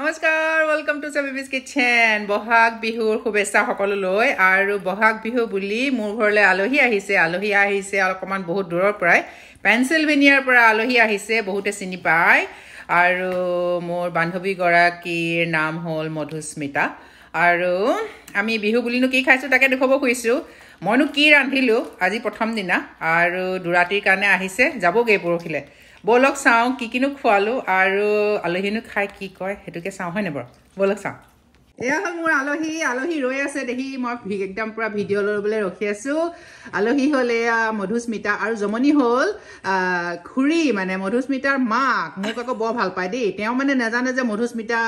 নমস্কাৰ welcome to চেবিজ kitchen বহাগ বিহুৰ শুভেচ্ছা সকলোলৈ আৰু বহাগ বিহু বুলি মোৰ ঘৰলৈ আলহী আহিছে আলহী আহিছে অকণমান বহুত দূৰৰ পৰাই পেঞ্চিলভেনিয়াৰ পৰা আলহী আহিছে বহুতে চিনি পায় আৰু মোৰ বান্ধৱীগৰাকীৰ নাম হ'ল মধুস্মিতা আৰু আমি বিহু বুলিনো কি খাইছোঁ তাকে দেখুৱাব খুজিছোঁ মইনো কি ৰান্ধিলোঁ আজি প্ৰথম দিনা আৰু দুৰাতিৰ কাৰণে আহিছে যাবগৈ পৰহিলৈ বলক চাওঁ কি কিনো খোৱালো আৰু আলহীনো খাই কি কয় সেইটোকে চাওঁ হয়নে বাৰু বলক চাওঁ এয়া হ'ল মোৰ আলহী আলহী ৰৈ আছে দেখি মই একদম পুৰা ভিডিঅ' ল'বলৈ ৰখি আছোঁ আলহী হ'ল এয়া মধুস্মিতা আৰু জমনি হ'ল খুৰী মানে মধুস্মিতাৰ মাক মোক আকৌ বৰ ভাল পায় দেই তেওঁ মানে নাজানে যে মধুস্মিতা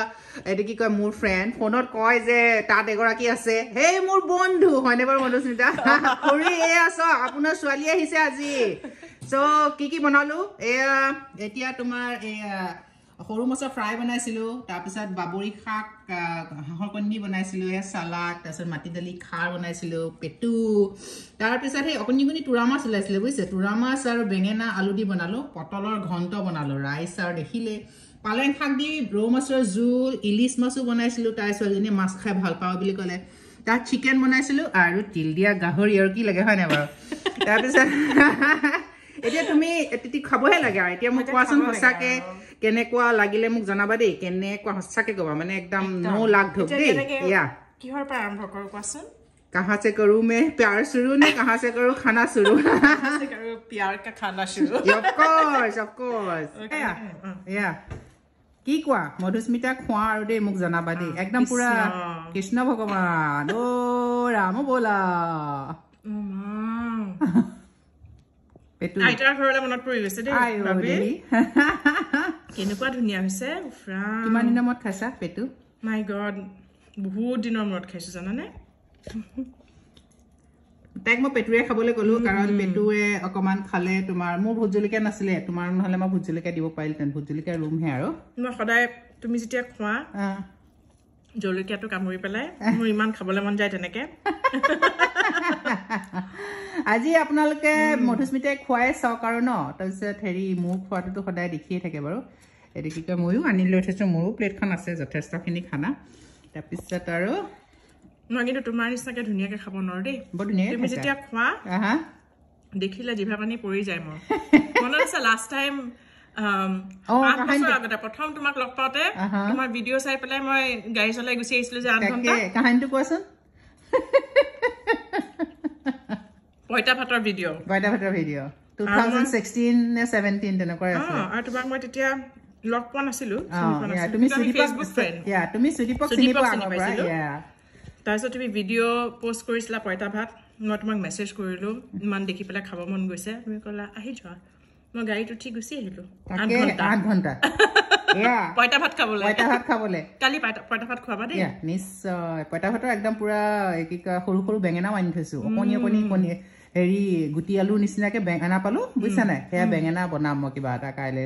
এইটো কি কয় মোৰ ফ্ৰেণ্ড ফোনত কয় যে তাত এগৰাকী আছে হে মোৰ বন্ধু হয়নে বাৰু মধুস্মিতা খুৰী এয়া চ আপোনাৰ ছোৱালী আহিছে আজি So, Kiki Monalu, Etia Tumar, Horumosa Fry Banasilo, Tapisat Baburi Hak, Hokoni Banasilo, Salak, Tasan Matidali Kar Banasilo, Petu, Tapisat, Okuniguni Turamas Leslie, which is Turamas are Benena, Aludi Banalo, Potolo, Gonto Banalo, Rice are the Hile. পালেং শাক দি ৰৌ মাছৰ জোল ইলিচ মাছো বনাইছিলোঁ তাই ছোৱালীজনীয়ে মাছ খাই ভাল পাওঁ বুলি ক'লে তাত চিকেন বনাইছিলোঁ আৰু তিল দিয়া গাহৰি আৰু কি লাগে হয়নে বাৰু তাৰপিছত এতিয়া তুমি খাবহে লাগে আৰু এতিয়া মোক কোৱাচোন সঁচাকে কেনেকুৱা লাগিলে মোক জনাবা দেই কেনেকুৱা সঁচাকে কবা মানে একদম ন লাগ ধৰক দেই কিহৰ পৰা আৰম্ভ কৰো কোৱাচোন কাহা চে কৰো মে প্যাৰ চুৰু নে কাহা uh. কি কোৱা মধুস্মিতা খোৱা আৰু দেই মোক জনাবা দেই একদম পুৰা কৃষ্ণ ভগৱান অ' ৰাম বলা তাইক মই পেটুৰে খাবলৈ কলো কাৰণ পেটুৱে অকমান খালে তোমাৰ মোৰ ভোট জলকীয়া নাছিলে তোমাৰ নহলে মই ভোট জলকীয়া দিব পাৰিলোহেঁতেন ভোট জলকীয়া ৰুমহে আৰু মই সদায় তুমি যেতিয়া খোৱা জলকীয়াটো কামুৰি পেলাই মোৰ ইমান খাবলৈ মন যায় তেনেকে আজি আপোনালোকে মধুস্মিতাই খুৱাই চাওক আৰু ন তাৰপিছত হেৰি মোৰ খোৱাটোতো সদায় দেখিয়ে থাকে বাৰু এইটো কি কয় ময়ো আনি লৈ থৈছোঁ মোৰো প্লেটখন আছে যথেষ্টখিনি খানা তাৰপিছত আৰু মই কিন্তু তোমাৰ নিচিনাকৈ ধুনীয়াকৈ খাব নোৱাৰো দেই বৰ ধুনীয়া যেতিয়া খোৱা দেখিলে জিভা পানী পৰি যায় মোৰ মনত আছে লাষ্ট টাইম আগতে প্ৰথম তোমাক লগ পাওঁতে তোমাৰ ভিডিঅ' চাই পেলাই মই গাড়ী চলাই গুচি আহিছিলো যে আঠ ঘণ্টা কাহিনীটো কোৱাচোন পইতা ভাতৰ ভিডিঅ' পইতা ভাতৰ ভিডিঅ' টু থাউজেণ্ড ছিক্সটিন নে ছেভেণ্টিন আছে আৰু তোমাক মই তেতিয়া লগ পোৱা নাছিলো তুমি তুমি সুদীপক চিনি পোৱা তাৰপিছত তুমি ভিডিঅ' প'ষ্ট কৰিছিলা পইতা ভাত মই তোমাক মেছেজ কৰিলোঁ ইমান দেখি পেলাই খাব মন গৈছে তুমি ক'লা আহি যোৱা মই গাড়ীত উঠি গুচি আহিলোঁ আঠ ঘণ্টা নিশ্চয় পইতা ভাতৰ একদম পুৰা কি কয় সৰু সৰু বেঙেনাও আনি থৈছো অকণি অকণি অকণিয়ে হেৰি গুটি আলুৰ নিচিনাকে বেঙেনা পালো বুজিছা নাই সেয়া বেঙেনা বনাম মই কিবা এটা কাইলৈ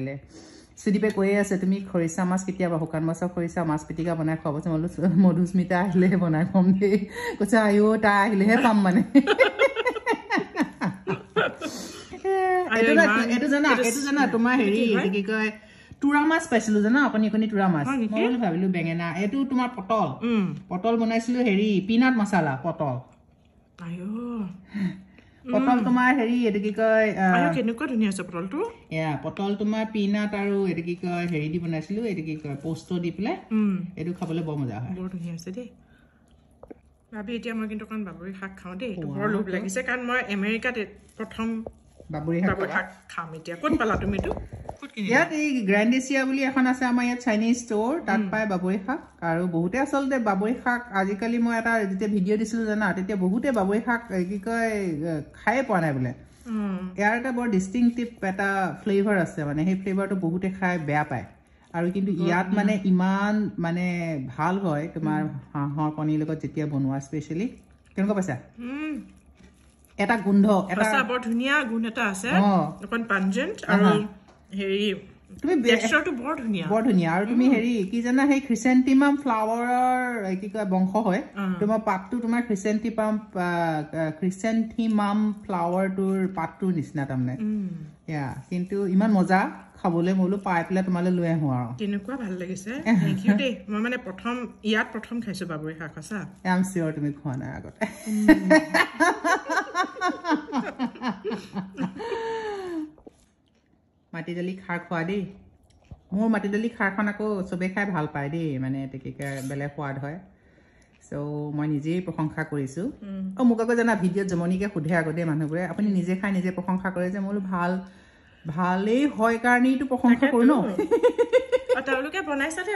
চিডিপে কৈয়ে আছে তুমি খৰিচা মাছ কেতিয়াবা শুকান মাছৰ খৰিচা মাছ পিটিকা বনাই খুৱাবচোন মই বোলো মধুস্মিতা আহিলেহে বনাই খুৱাম দেই কৈছে আইঅ তাই আহিলেহে পাম মানে পটল পটল বনাইছিলো হেৰি পিনাট মচলা পটল পটল তোমাৰ হেৰি এইটো কি কয় কেনেকুৱা ধুনীয়া আছে পটলটো এয়া পটল তোমাৰ পিনাট আৰু এইটো কি কয় হেৰি দি বনাইছিলো এইটো কি কয় পষ্টো দি পেলাই এইটো খাবলৈ বৰ মজা হয় বৰ ধুনীয়া হৈছে দেই ভাবি এতিয়া মই কিন্তু অকণ বাবৰি শাক খাওঁ দেই এইটো বৰ লোভ লাগিছে কাৰণ মই আমেৰিকাত প্ৰথম বাবৰি শাক খাম এতিয়া ক'ত পালা তুমি এইটো ইয়াত এই গ্ৰেণ্ড এছিয়া বুলি এখন আছে আমাৰ ইয়াত চাইনিজ ষ্ট'ৰ তাত পায় বাবৰি শাক আৰু বহুতে আচলতে বাবৰি শাক আজিকালি মই এটা যেতিয়া ভিডিঅ' দিছিলোঁ জানা তেতিয়া বহুতে বাবৰি শাক কি কয় খায়ে পোৱা নাই বোলে ইয়াৰ এটা বৰ ডিষ্টিংটিভ এটা ফ্লেভাৰ আছে মানে সেই ফ্লেভাৰটো বহুতে খাই বেয়া পায় আৰু কিন্তু ইয়াত মানে ইমান মানে ভাল হয় তোমাৰ হাঁহৰ কণীৰ লগত যেতিয়া বনোৱা স্পেচিয়েলি কেনেকুৱা পাইছা এটা গোন্ধ এটা বৰ ধুনীয়া গোন্ধ এটা আছে অকণ পাঞ্জেণ্ট আৰু কিন্তু ইমান মজা খাবলৈ মই বোলো পাই পেলাই তোমালৈ লৈ আহো আৰু কেনেকুৱা ভাল লাগিছে মই মানে প্ৰথম ইয়াত প্ৰথম খাইছো বাবৰি শাক সঁচা চিয়ৰ তুমি খোৱা নাই আগতে মাটিদালি খাৰ খোৱা দেই মোৰ মাটিদালি খাৰখন আকৌ চবেই খাই ভাল পায় দেই মানে তেনেকৈ বেলেগ সোৱাদ হয় চ' মই নিজেই প্ৰশংসা কৰিছোঁ অঁ মোক আকৌ জানা ভিডিঅ'ত জমনিকে সোধে আগতে মানুহবোৰে আপুনি নিজে খাই নিজে প্ৰশংসা কৰে যে মোৰ ভাল ভালেই হয় কাৰণেইতো প্ৰশংসা কৰোঁ ন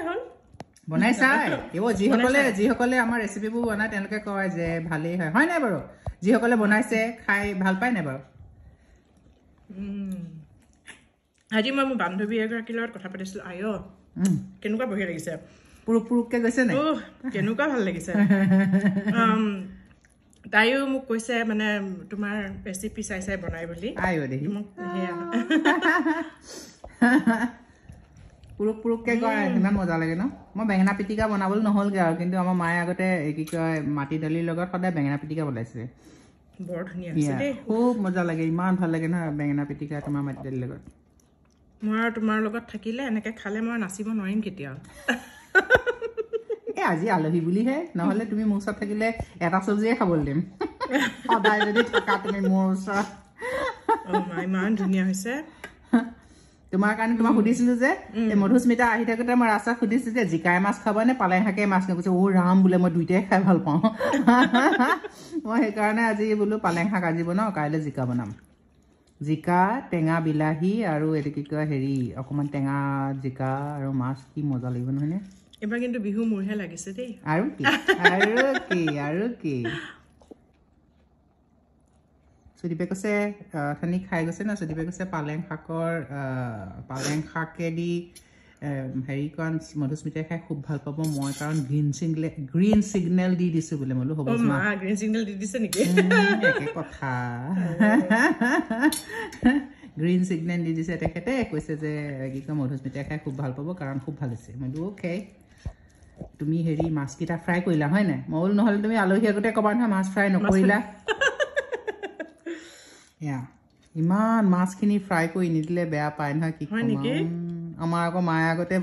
হ'ল বনাই চাই এইবোৰ যিসকলে যিসকলে আমাৰ ৰেচিপিবোৰ বনায় তেওঁলোকে কয় যে ভালেই হয় হয় নাই বাৰু যিসকলে বনাইছে খাই ভাল পায় নাই বাৰু আজি মই মোৰ বান্ধৱী এগৰাকীৰ লগত কথা পাতিছিলো আয় কেনেকুৱা বহি লাগিছে কেনেকুৱা ভাল লাগিছে তাইও মোক কৈছে মানে তোমাৰ ৰেচিপি চাই চাই বনাই বুলি পুৰুক পুৰুককে কয় ইমান মজা লাগে ন মই বেঙেনা পিটিকা বনাবলৈ নহ'লগে আৰু কিন্তু আমাৰ মায়ে আগতে কি কয় মাটি দালিৰ লগত সদায় বেঙেনা পিটিকা বনাইছে বৰ ধুনীয়া খুব মজা লাগে ইমান ভাল লাগে নহয় বেঙেনা পিটিকা তোমাৰ মাটি দালিৰ লগত মই আৰু তোমাৰ লগত থাকিলে এনেকে খালে মই নাচিব নোৱাৰিম কেতিয়াও এই আজি আলহী বুলিহে নহ'লে তুমি মোৰ ওচৰত থাকিলে এটা চব্জিয়ে খাবলৈ দিম সদায় যদি থকা তুমি মোৰ ওচৰত ইমান ধুনীয়া হৈছে তোমাৰ কাৰণে তোমাক সুধিছিলো যে মধুস্মিতা আহি থাকোঁতে মই ৰাস্তাত সুধিছো যে জিকাই মাছ খাব নে পালেং শাকে মাছ নাখাইছো অ' ৰাম বোলে মই দুইটাই খাই ভাল পাওঁ মই সেইকাৰণে আজি বোলো পালেং শাক আজি বনাওঁ কাইলৈ জিকা বনাম জিকা টেঙা বিলাহী আৰু এইটো কি কয় হেৰি অকণমান টেঙা জিকা আৰু মাছ কি মজা লাগিব নহয়নে এইবাৰ কিন্তু বিহু মোৰহে লাগিছে দেই আৰু কি আৰু কি আৰু কি সুদীপে কৈছে খাই গৈছে ন চুদীপে কৈছে পালেং শাকৰ পালেং শাকেদি হেৰি কাৰণ মধুস্মিতাই খাই খুব ভাল পাব মই কাৰণ গ্ৰীণ চিগনেল গ্ৰীণ চিগনেল দি দিছোঁ বোলে বোলো হ'ব গ্ৰীণ চিগনেল নেকি কথা গ্ৰীণ চিগনেল দি দিছে তেখেতে কৈছে যে কি কয় মধুস্মিতাই খাই খুব ভাল পাব কাৰণ খুব ভাল হৈছে মই বোলো অ'কে তুমি হেৰি মাছকেইটা ফ্ৰাই কৰিলা হয় নাই মই বোলো নহ'লে তুমি আলহী আগতে ক'বা নহয় মাছ ফ্ৰাই নকৰিলা ইমান মাছখিনি ফ্ৰাই কৰি নিদিলে বেয়া পায় নহয় কি হয় আমাৰ আকৌ মায়ে আগতে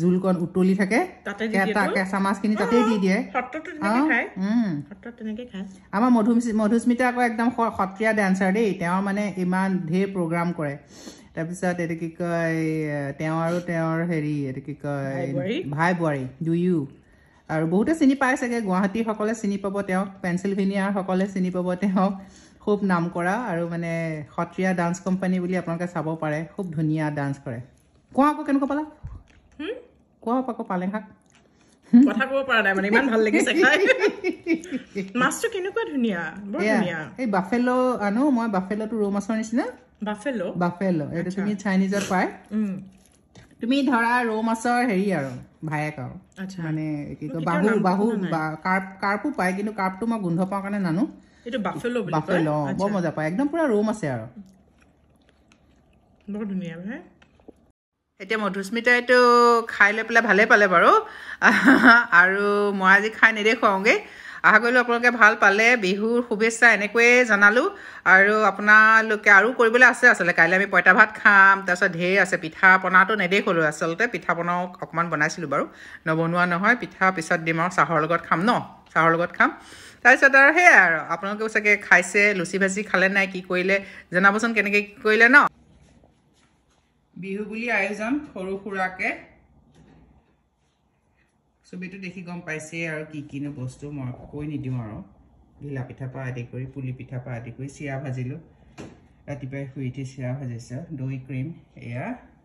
জোলকণ উতলি থাকে কেঁচা মাছখিনি তাতেই দি দিয়ে আমাৰ মধুস্মি মধুস্মিতা আকৌ একদম সত্ৰীয়া ডেঞ্চাৰ দেই তেওঁ মানে ইমান ধেৰ প্ৰগ্ৰাম কৰে তাৰপিছত এইটো কি কয় তেওঁ আৰু তেওঁৰ হেৰি এইটো কি কয় ভাই বোৱাৰী দুয়ো আৰু বহুতে চিনি পাই চাগে গুৱাহাটীসকলে চিনি পাব তেওঁক পেঞ্চিলভেনিয়াৰসকলে চিনি পাব তেওঁক খুব নাম কৰা আৰু মানে সত্ৰীয়া ডান্স কোম্পানী বুলি আপোনালোকে চাব পাৰে খুব ধুনীয়া ডান্স কৰে কোৱা আকৌ কেনেকুৱা পালা কোৱা আকৌ পালেং শাক কথা ক'ব পৰা নাই মানে ইমান ভাল লাগিছে মাছটো কেনেকুৱা ধুনীয়া এই বাফেলো আনো মই বাফেলোটো ৰৌ মাছৰ নিচিনা বাফেলো বাফেলো এইটো তুমি চাইনিজত পায় তুমি ধৰা ৰৌ মাছৰ হেৰি আৰু ভায়েক আৰু মানে কি কয় বাহু বাহু কাৰ্প কাৰ্পো পায় কিন্তু কাৰ্পটো মই গোন্ধ পাওঁ কাৰণে নানো এইটো বাফেলো বাফেলো বৰ মজা পায় একদম পুৰা ৰৌ মাছে আৰু বৰ ধুনীয়া ভাই এতিয়া মধুস্মিতাইতো খাই লৈ পেলাই ভালেই পালে বাৰু আৰু মই আজি খাই নেদেখুৱাওঁগৈ আশা কৰিলোঁ আপোনালোকে ভাল পালে বিহুৰ শুভেচ্ছা এনেকৈয়ে জনালোঁ আৰু আপোনালোকে আৰু কৰিবলৈ আছে আচলতে কাইলৈ আমি পঁইতা ভাত খাম তাৰপিছত ঢেৰ আছে পিঠা পনাটো নেদেখুৱালোঁ আচলতে পিঠা পনাও অকণমান বনাইছিলোঁ বাৰু নবনোৱা নহয় পিঠা পিছত দিম আৰু চাহৰ লগত খাম ন চাহৰ লগত খাম তাৰপিছত আৰু সেয়াই আৰু আপোনালোকেও চাগে খাইছে লুচি ভাজি খালে নাই কি কৰিলে জনাবচোন কেনেকৈ কি কৰিলে ন বিহু বুলি আয়োজন সৰু সুৰাকে ছবিটো দেখি গম পাইছেই আৰু কি কিনো বস্তু মই কৈ নিদিওঁ আৰু ঘিলা পিঠাৰ পৰা আদি কৰি পুলি পিঠাৰ পৰা আদি কৰি চিৰা ভাজিলোঁ ৰাতিপুৱাই শুই উঠি চিৰা ভাজিছোঁ দৈ ক্ৰীম এয়া